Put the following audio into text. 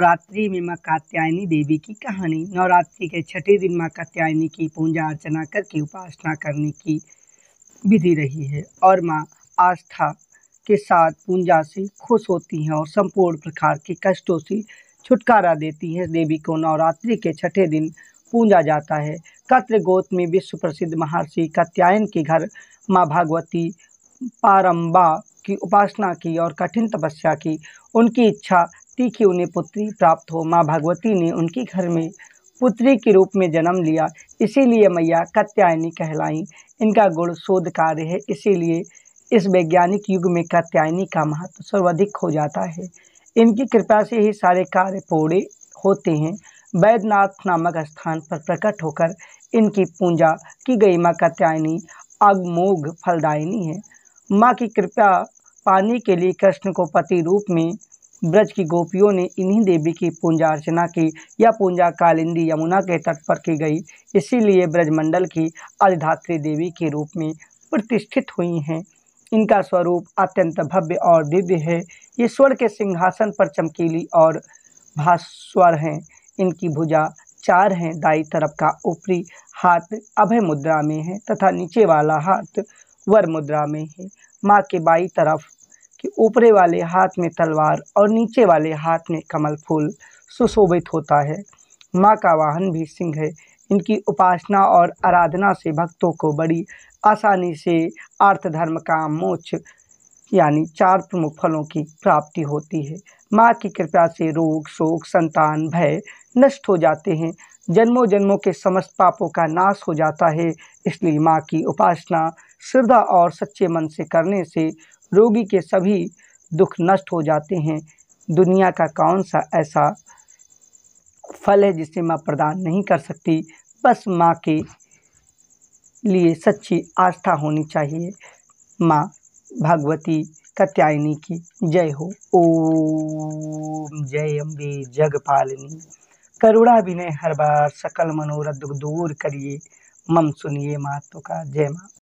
रात्रि में माँ कात्यायनी देवी की कहानी नवरात्रि के छठे दिन माँ कात्यायनी की पूजा अर्चना करके उपासना करने की विधि रही है और माँ आस्था के साथ पूजा से खुश होती हैं और संपूर्ण प्रकार के कष्टों से छुटकारा देती हैं देवी को नवरात्रि के छठे दिन पूजा जाता है कत्र गोत में विश्व प्रसिद्ध महर्षि कत्यायन के घर माँ भागवती पारम्बा की उपासना की और कठिन तपस्या की उनकी इच्छा शक्ति की उन्हें पुत्री प्राप्त हो माँ भगवती ने उनके घर में पुत्री के रूप में जन्म लिया इसीलिए मैया कत्यायनी कहलाई इनका गुण शोध कार्य है इसीलिए इस वैज्ञानिक युग में कत्यायनी का महत्व सर्वाधिक हो जाता है इनकी कृपा से ही सारे कार्य पूरे होते हैं वैद्यनाथ नामक स्थान पर प्रकट होकर इनकी पूजा की गई माँ कत्यायनी अगमोघ फलदायिनी है माँ की कृपा पाने के लिए कृष्ण को पति रूप में ब्रज की गोपियों ने इन्हीं देवी की पूजा अर्चना की या पूजा कालिंदी यमुना के तट पर की गई इसीलिए ब्रजमंडल की अधिधात्री देवी के रूप में प्रतिष्ठित हुई हैं इनका स्वरूप अत्यंत भव्य और दिव्य है ये स्वर के सिंहासन पर चमकीली और भास्वर हैं इनकी भुजा चार हैं दाई तरफ का ऊपरी हाथ अभय मुद्रा में है तथा नीचे वाला हाथ वर मुद्रा में है माँ के बाई तरफ कि ऊपरे वाले हाथ में तलवार और नीचे वाले हाथ में कमल फूल सुशोभित होता है माँ का वाहन भी सिंह है इनकी उपासना और आराधना से भक्तों को बड़ी आसानी से अर्थ धर्म का मोक्ष यानी चार प्रमुख फलों की प्राप्ति होती है माँ की कृपा से रोग शोक संतान भय नष्ट हो जाते हैं जन्मों जन्मों के समस्त पापों का नाश हो जाता है इसलिए माँ की उपासना श्रद्धा और सच्चे मन से करने से रोगी के सभी दुख नष्ट हो जाते हैं दुनिया का कौन सा ऐसा फल है जिसे माँ प्रदान नहीं कर सकती बस माँ के लिए सच्ची आस्था होनी चाहिए माँ भगवती कत्यायनी की जय हो ओम जय अम्बे जगपालिनी करुणा विनय हर बार सकल मनोरथ दुख दूर करिए मम सुनिए मातु का जय माँ